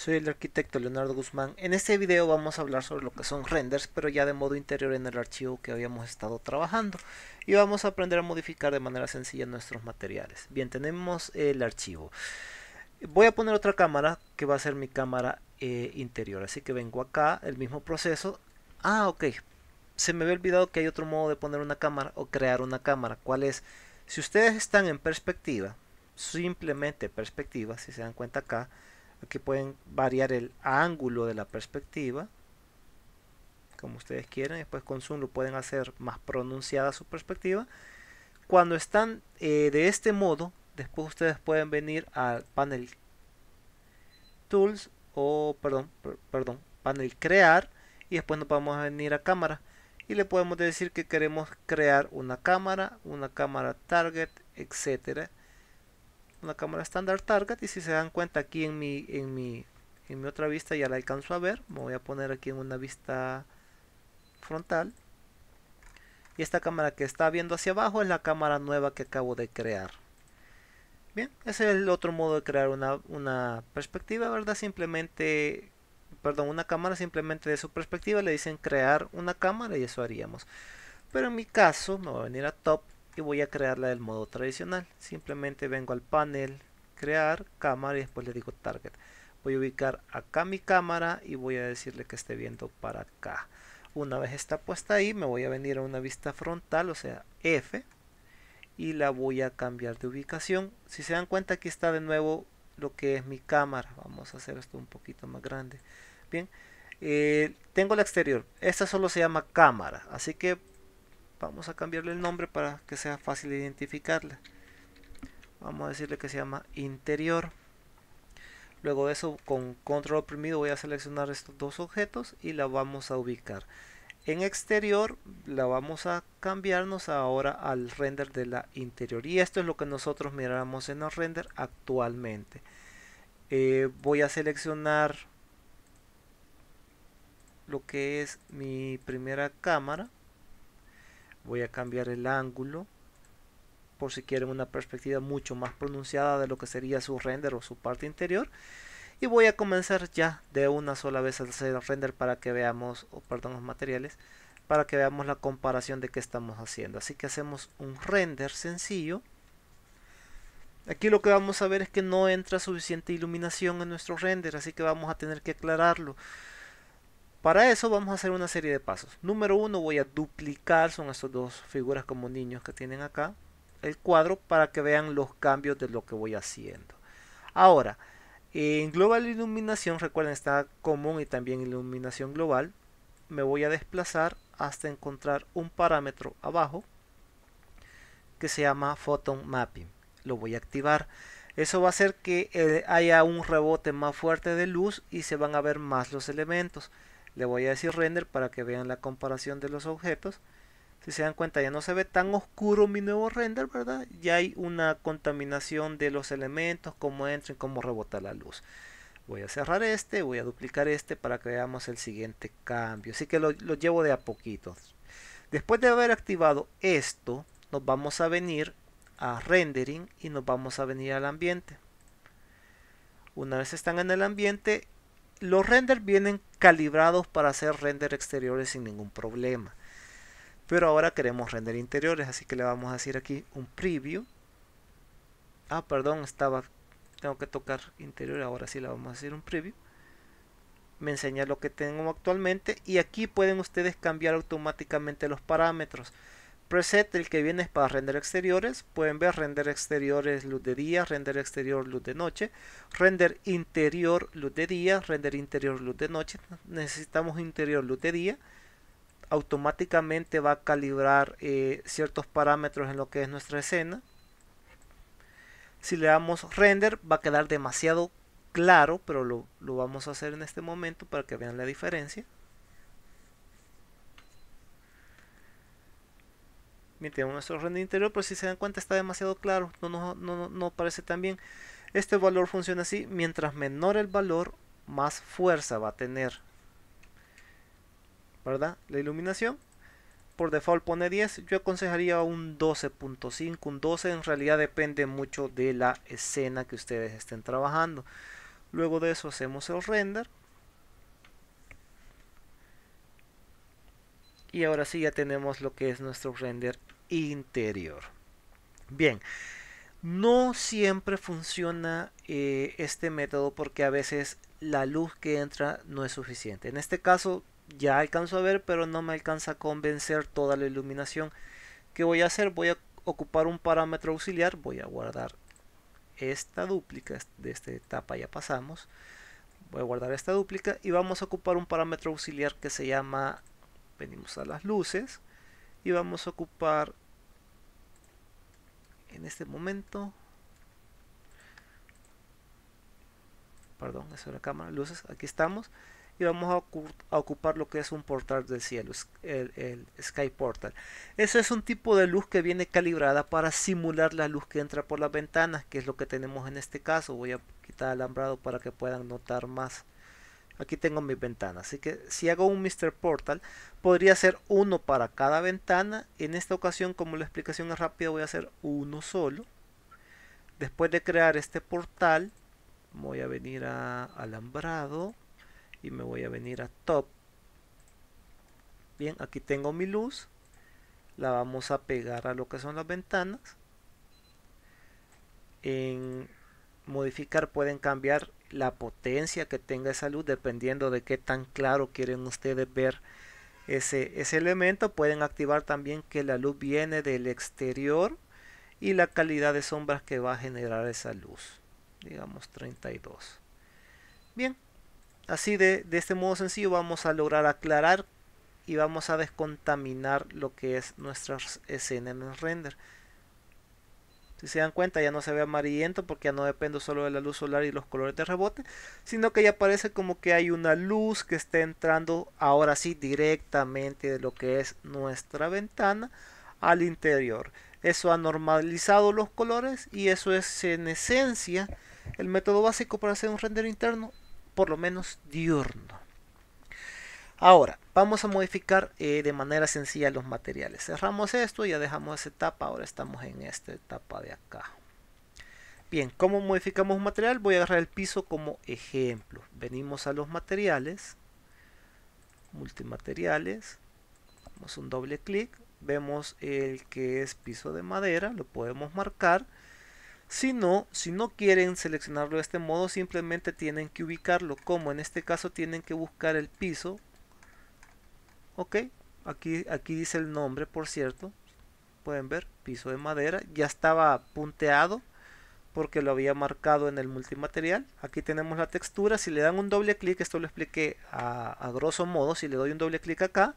Soy el arquitecto Leonardo Guzmán. En este video vamos a hablar sobre lo que son renders, pero ya de modo interior en el archivo que habíamos estado trabajando. Y vamos a aprender a modificar de manera sencilla nuestros materiales. Bien, tenemos el archivo. Voy a poner otra cámara que va a ser mi cámara eh, interior. Así que vengo acá, el mismo proceso. Ah, ok. Se me había olvidado que hay otro modo de poner una cámara o crear una cámara. ¿Cuál es? Si ustedes están en perspectiva, simplemente perspectiva, si se dan cuenta acá Aquí pueden variar el ángulo de la perspectiva, como ustedes quieren. Después con zoom lo pueden hacer más pronunciada su perspectiva. Cuando están eh, de este modo, después ustedes pueden venir al panel Tools o, perdón, perdón, panel Crear y después nos vamos a venir a Cámara y le podemos decir que queremos crear una cámara, una cámara target, etcétera una cámara estándar target y si se dan cuenta aquí en mi, en mi, en mi otra vista ya la alcanzo a ver, me voy a poner aquí en una vista frontal y esta cámara que está viendo hacia abajo es la cámara nueva que acabo de crear. Bien, ese es el otro modo de crear una, una perspectiva, ¿verdad? Simplemente, perdón, una cámara simplemente de su perspectiva le dicen crear una cámara y eso haríamos. Pero en mi caso, me va a venir a top y voy a crearla del modo tradicional simplemente vengo al panel crear cámara y después le digo target voy a ubicar acá mi cámara y voy a decirle que esté viendo para acá una vez está puesta ahí me voy a venir a una vista frontal o sea F y la voy a cambiar de ubicación si se dan cuenta aquí está de nuevo lo que es mi cámara vamos a hacer esto un poquito más grande bien eh, tengo la exterior esta solo se llama cámara así que vamos a cambiarle el nombre para que sea fácil identificarla vamos a decirle que se llama interior luego de eso con control oprimido voy a seleccionar estos dos objetos y la vamos a ubicar en exterior la vamos a cambiarnos ahora al render de la interior y esto es lo que nosotros miramos en el render actualmente eh, voy a seleccionar lo que es mi primera cámara voy a cambiar el ángulo por si quieren una perspectiva mucho más pronunciada de lo que sería su render o su parte interior y voy a comenzar ya de una sola vez a hacer render para que veamos o perdón los materiales para que veamos la comparación de qué estamos haciendo así que hacemos un render sencillo aquí lo que vamos a ver es que no entra suficiente iluminación en nuestro render así que vamos a tener que aclararlo para eso vamos a hacer una serie de pasos. Número uno voy a duplicar, son estas dos figuras como niños que tienen acá, el cuadro para que vean los cambios de lo que voy haciendo. Ahora, en global iluminación, recuerden está común y también iluminación global, me voy a desplazar hasta encontrar un parámetro abajo que se llama Photon Mapping. Lo voy a activar. Eso va a hacer que eh, haya un rebote más fuerte de luz y se van a ver más los elementos. Le voy a decir render para que vean la comparación de los objetos. Si se dan cuenta ya no se ve tan oscuro mi nuevo render, ¿verdad? Ya hay una contaminación de los elementos, cómo entran, cómo rebota la luz. Voy a cerrar este, voy a duplicar este para que veamos el siguiente cambio. Así que lo, llevo de a poquito Después de haber activado esto, nos vamos a venir a rendering y nos vamos a venir al ambiente. Una vez están en el ambiente, los renders vienen calibrados para hacer render exteriores sin ningún problema. Pero ahora queremos render interiores, así que le vamos a decir aquí un preview. Ah, perdón, estaba tengo que tocar interior, ahora sí le vamos a hacer un preview. Me enseña lo que tengo actualmente y aquí pueden ustedes cambiar automáticamente los parámetros preset el que viene es para render exteriores. Pueden ver render exteriores luz de día, render exterior luz de noche, render interior luz de día, render interior luz de noche. Necesitamos interior luz de día. Automáticamente va a calibrar eh, ciertos parámetros en lo que es nuestra escena. Si le damos render va a quedar demasiado claro, pero lo vamos a hacer en este momento para que vean la diferencia. tenemos nuestro render interior, pero pues si se dan cuenta está demasiado claro, no, no, no, parece tan bien. Este valor funciona así, mientras menor el valor, más fuerza va a tener. ¿Verdad? La iluminación. Por default pone 10, yo aconsejaría un 12.5, un 12 en realidad depende mucho de la escena que ustedes estén trabajando. Luego de eso hacemos el render Y ahora sí ya tenemos lo que es nuestro render interior. Bien, no siempre funciona eh, este método porque a veces la luz que entra no es suficiente. En este caso ya alcanzo a ver, pero no me alcanza a convencer toda la iluminación. ¿Qué voy a hacer? Voy a ocupar un parámetro auxiliar. Voy a guardar esta dúplica. De esta etapa ya pasamos. Voy a guardar esta dúplica y vamos a ocupar un parámetro auxiliar que se llama venimos a las luces y vamos a ocupar en este momento perdón, es la cámara, luces, aquí estamos y vamos a, ocupar lo que es un portal del cielo, el, el, Sky Portal. Ese es un tipo de luz que viene calibrada para simular la luz que entra por las ventanas, que es lo que tenemos en este caso. Voy a quitar alambrado para que puedan notar más aquí tengo mis ventanas. Así que si hago un Mr. Portal, podría ser uno para cada ventana. En esta ocasión, como la explicación es rápida, voy a hacer uno solo. Después de crear este portal, voy a venir a alambrado y me voy a venir a top. Bien, aquí tengo mi luz. La vamos a pegar a lo que son las ventanas. En modificar, pueden cambiar la potencia que tenga esa luz dependiendo de qué tan claro quieren ustedes ver ese, elemento. Pueden activar también que la luz viene del exterior y la calidad de sombras que va a generar esa luz. Digamos 32. Bien, así de, de este modo sencillo vamos a lograr aclarar y vamos a descontaminar lo que es nuestra escena en el render. Si se dan cuenta ya no se ve amarillento porque ya no dependo solo de la luz solar y los colores de rebote, sino que ya parece como que hay una luz que está entrando ahora sí directamente de lo que es nuestra ventana al interior. Eso ha normalizado los colores y eso es en esencia el método básico para hacer un render interno, por lo menos diurno. Ahora, vamos a modificar eh, de manera sencilla los materiales. Cerramos esto, ya dejamos esa etapa, ahora estamos en esta etapa de acá. Bien, ¿cómo modificamos un material? Voy a agarrar el piso como ejemplo. Venimos a los materiales, multimateriales, damos un doble clic, vemos el que es piso de madera, lo podemos marcar. Si no, si no quieren seleccionarlo de este modo, simplemente tienen que ubicarlo, como en este caso tienen que buscar el piso ok aquí aquí dice el nombre por cierto pueden ver piso de madera ya estaba punteado porque lo había marcado en el multimaterial aquí tenemos la textura si le dan un doble clic esto lo expliqué a, a grosso modo si le doy un doble clic acá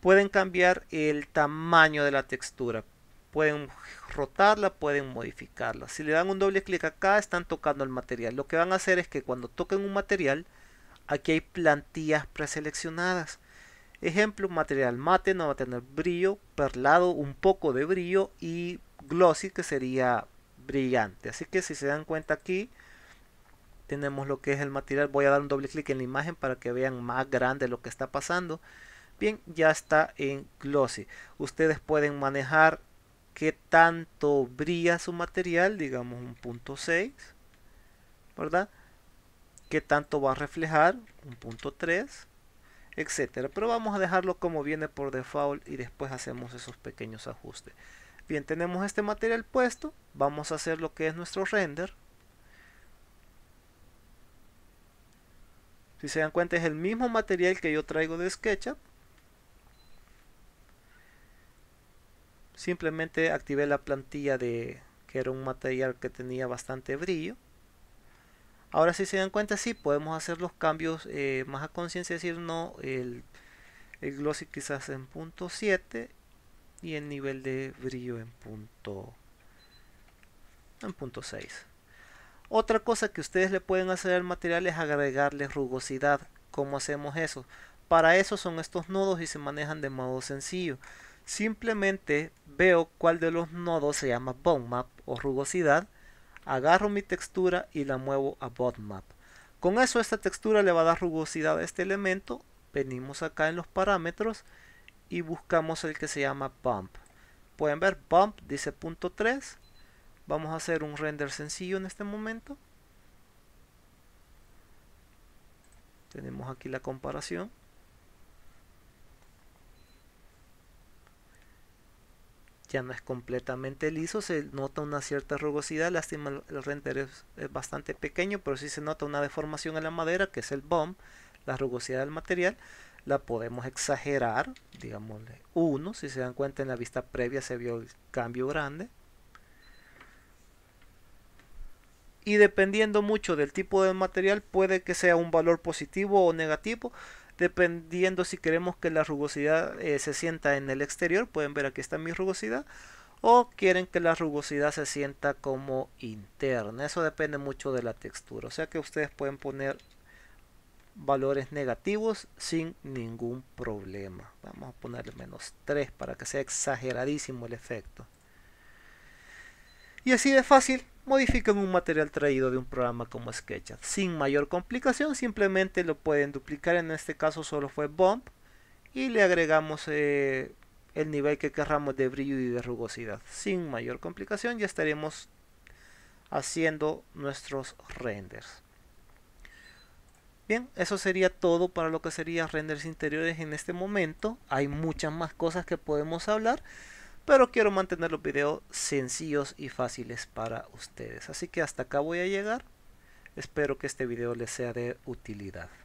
pueden cambiar el tamaño de la textura pueden rotarla, pueden modificarla. Si le dan un doble clic acá, están tocando el material. Lo que van a hacer es que cuando toquen un material, aquí hay plantillas preseleccionadas. Ejemplo, material mate no va a tener brillo, perlado un poco de brillo y glossy que sería brillante. Así que si se dan cuenta aquí tenemos lo que es el material. Voy a dar un doble clic en la imagen para que vean más grande lo que está pasando. Bien, ya está en glossy. Ustedes pueden manejar qué tanto brilla su material, digamos un punto 6, ¿verdad? ¿Qué tanto va a reflejar? Un punto 3 etcétera pero vamos a dejarlo como viene por default y después hacemos esos pequeños ajustes bien tenemos este material puesto vamos a hacer lo que es nuestro render si se dan cuenta es el mismo material que yo traigo de SketchUp simplemente activé la plantilla de que era un material que tenía bastante brillo Ahora si se dan cuenta, sí, podemos hacer los cambios eh, más a conciencia, decir, no, el, glossy quizás en punto 7 y el nivel de brillo en punto, en punto 6. Otra cosa que ustedes le pueden hacer al material es agregarle rugosidad. ¿Cómo hacemos eso? Para eso son estos nodos y se manejan de modo sencillo. Simplemente veo cuál de los nodos se llama bone map o rugosidad agarro mi textura y la muevo a botmap. Con eso esta textura le va a dar rugosidad a este elemento. Venimos acá en los parámetros y buscamos el que se llama bump. Pueden ver bump dice punto 3. Vamos a hacer un render sencillo en este momento. Tenemos aquí la comparación. ya no es completamente liso, se nota una cierta rugosidad, lástima el render es, bastante pequeño, pero sí se nota una deformación en la madera, que es el bump la rugosidad del material, la podemos exagerar, digámosle 1, si se dan cuenta en la vista previa se vio el cambio grande. Y dependiendo mucho del tipo de material, puede que sea un valor positivo o negativo, Dependiendo si queremos que la rugosidad eh, se sienta en el exterior, pueden ver aquí está mi rugosidad. O quieren que la rugosidad se sienta como interna. Eso depende mucho de la textura. O sea que ustedes pueden poner valores negativos sin ningún problema. Vamos a ponerle menos 3 para que sea exageradísimo el efecto. Y así de fácil modifican un material traído de un programa como SketchUp. Sin mayor complicación, simplemente lo pueden duplicar, en este caso solo fue bump, y le agregamos eh, el nivel que querramos de brillo y de rugosidad. Sin mayor complicación ya estaremos haciendo nuestros renders. Bien, eso sería todo para lo que serían renders interiores en este momento. Hay muchas más cosas que podemos hablar pero quiero mantener los videos sencillos y fáciles para ustedes. Así que hasta acá voy a llegar. Espero que este video les sea de utilidad.